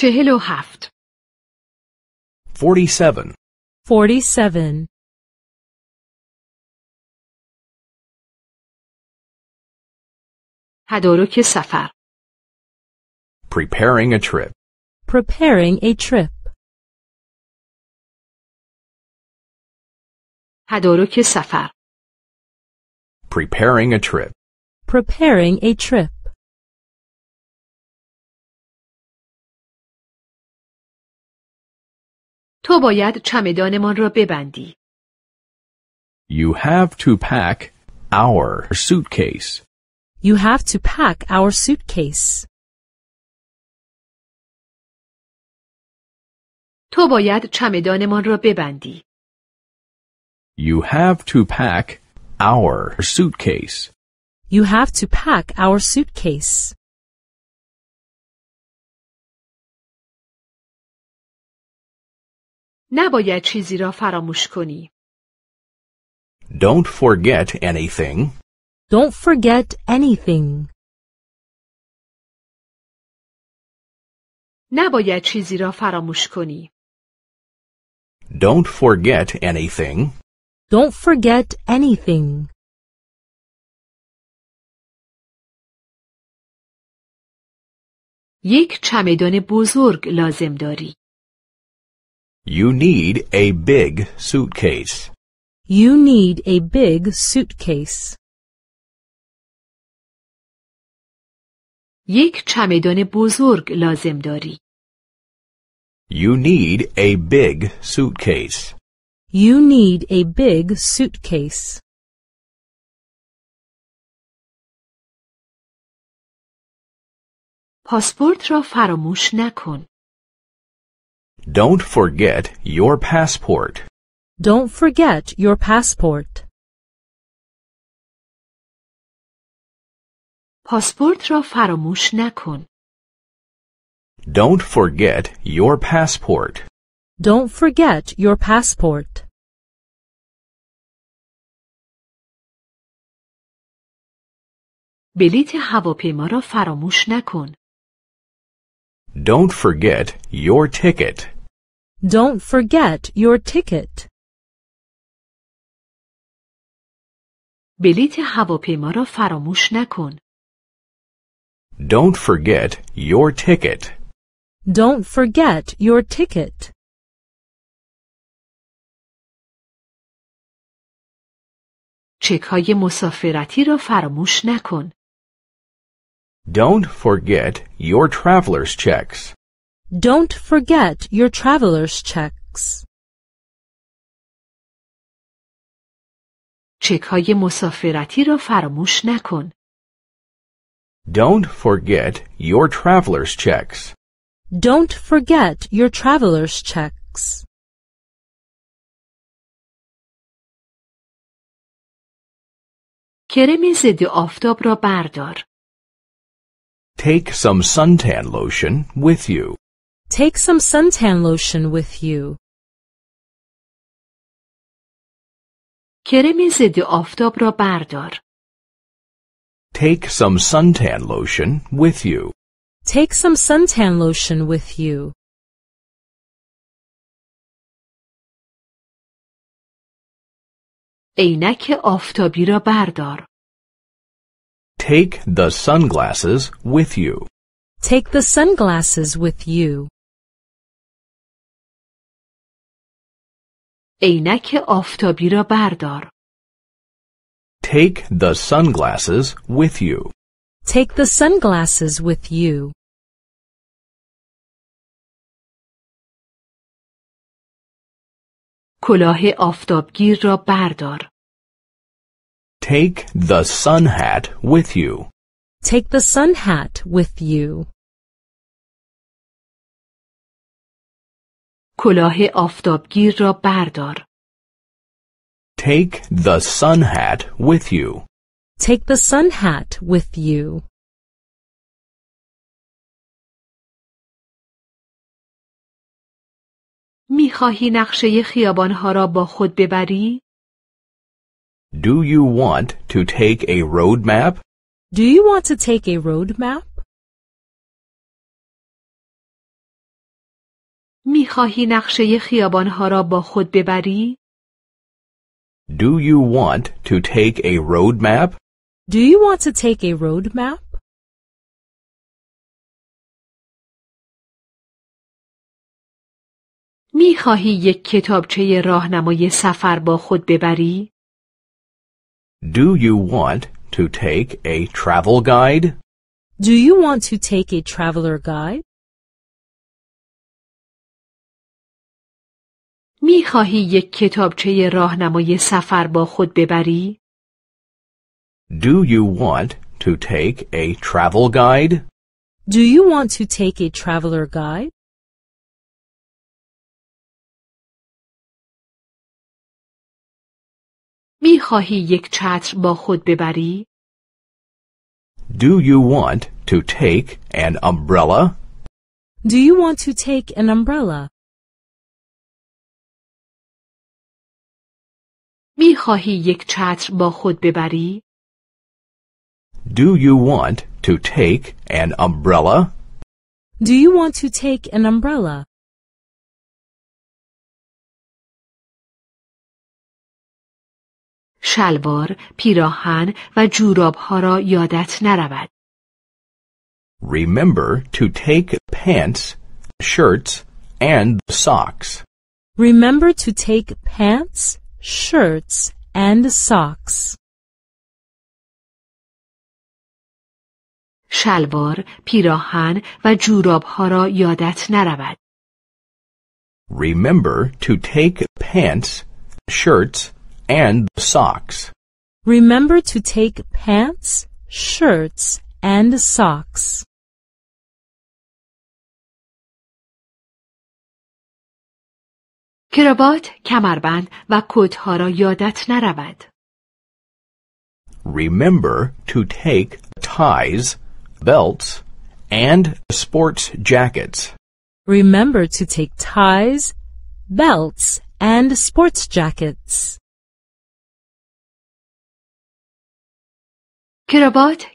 چهل و هفت 47. 47. 'تدارک سفر Preparing a trip. Preparing a trip. سفر Preparing a trip. Preparing a trip. تو باید چمدانمان را ببندی. You have to pack our suitcase. You have to pack our suitcase. تو باید چمدانمان را ببندی. You have to pack our suitcase. You have to pack our suitcase. نباید چیزی را فراموش کنی. Don't forget anything. Don't forget anything. نباید چیزی را فراموش کنی. Don't forget anything. Don't forget anything. یک چمدان بزرگ لازم داری. You need a big suitcase. You need a big suitcase. یک چمدان بزرگ لازم داری. You need a big suitcase. You need a big suitcase. پاسپورت را فراموش نکن. Don't forget your passport. Don't forget your passport. پاسپورت را فراموش نکن. Don't forget your passport. Don't forget your passport. بلیت هواپیما را فراموش نکن. Don't forget your ticket. Don't forget your ticket. بلیت هواپیما را فراموش نکن. Don't forget your ticket. Don't forget your ticket. چک های مسافرتی را فراموش نکن. Don't forget your traveler's checks. Don't forget your traveler's checks. چک مسافرتی را فراموش نکن. Don't forget your traveler's checks. Don't forget your traveler's checks. کرم ضد آفتاب را بردار. Take some suntan lotion with you. Take some suntan lotion with you. کرم ضد آفتاب را بردار. Take some suntan lotion with you. Take some suntan lotion with you. عینک آفتابی را بردار. Take the sunglasses with you. Take the sunglasses with you. عینک آفتابی را بردار. Take the sunglasses with you. Take the sunglasses with you. کلاه آفتابگیر را بردار. Take the sun hat with you. Take the sun hat with you. کلاه آفتابگیر را بردار. Take the sun hat with you. Take the sun hat with you. میخواهی نقشه خیابانها را با خود ببری؟ Do you want to take a road map? Do you want to take a road map? نمیخواهی نقشه خیابانها را با خود ببری؟ Do you want to take a road map? Do you want to take a road map? میخواهی یک کتابچه راهنمای سفر با خود ببری؟ Do you want to take a travel guide? Do you want to take a traveler guide? یک کتابچه راهنمای سفر با خود ببری؟ Do you want to take a travel guide? Do you want to take a traveler guide? یک چتر با خود ببری؟ Do you want to take an umbrella? Do you want to take an umbrella? می خواهی یک چتر با خود ببری؟ Do you want to take an umbrella? Do you want to take an umbrella? شلوار، پیراهن و جوراب ها را یادت نرود. Remember to take pants, shirts and socks. Remember to take pants, shirts, and socks. شلوار، پیراهن و را یادت نرود. Remember to take pants, shirts, and socks. Remember to take pants, shirts, and socks. کراوات، کمربند و کتها را یادت نرود. Remember to take ties, belts, and sports jackets. Remember to take ties, belts, and sports jackets.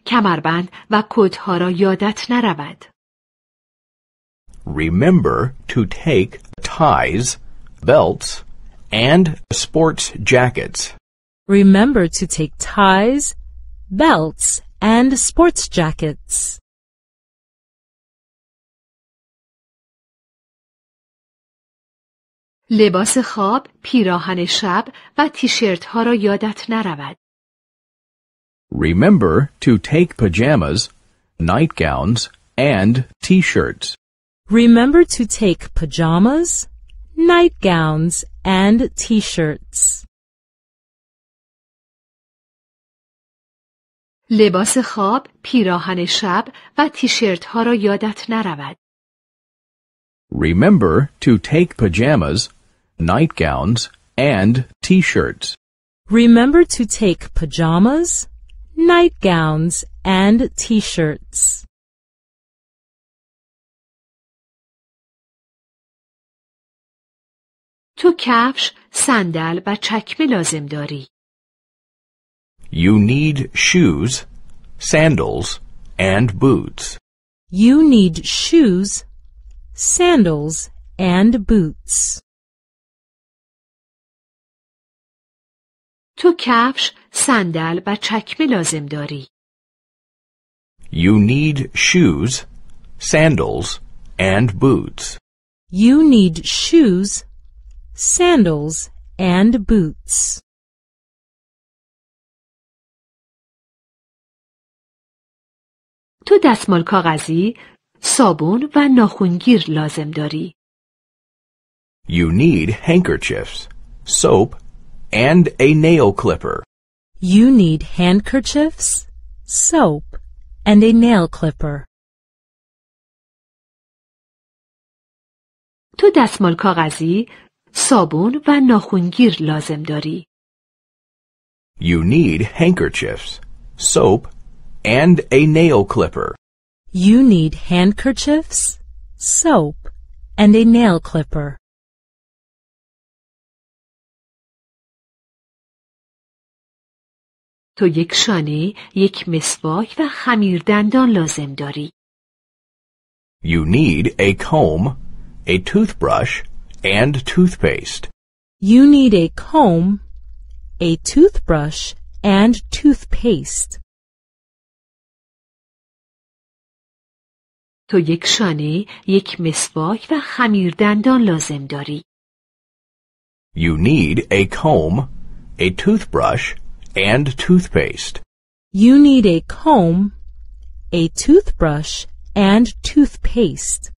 کمربند و کتها را یادت نرود. Remember to take ties, belts, and sports jackets. Remember to take ties, belts, and sports jackets. لباس خواب، پیراهن شب و تیشرت ها را یادت نرود. Remember to take pajamas, nightgowns, and t-shirts. Remember to take pajamas, nightgowns, and t-shirts. لباس خواب، پیراهن شب و تیشرت ها را یادت نرود. Remember to take pajamas, nightgowns, and t-shirts. Remember to take pajamas, nightgowns, and t-shirts. تو کفش، صندل و چکمه لازم داری. You need shoes, sandals and boots. You need shoes, sandals and boots. تو کفش، صندل و چکمه لازم داری. You need shoes, sandals and boots. You need shoes, sandals, and boots. تو دستمال کاغذی، صابون و ناخونگیر لازم داری. You need handkerchiefs, soap, and a nail clipper. You need handkerchiefs, soap, and a nail clipper. تو دستمال کاغذی، صابون و ناخونگیر لازم داری. You need handkerchiefs, soap, and a nail clipper. You need handkerchiefs, soap, and a nail clipper. تو یک شانه، یک مسواک و خمیر دندان لازم داری. You need a comb, a toothbrush, and toothpaste. You need a comb, a toothbrush, and toothpaste. تو یک شانه، یک مسواک و خمیر دندان لازم داری. You need a comb, a toothbrush, and toothpaste. You need a comb, a toothbrush, and toothpaste.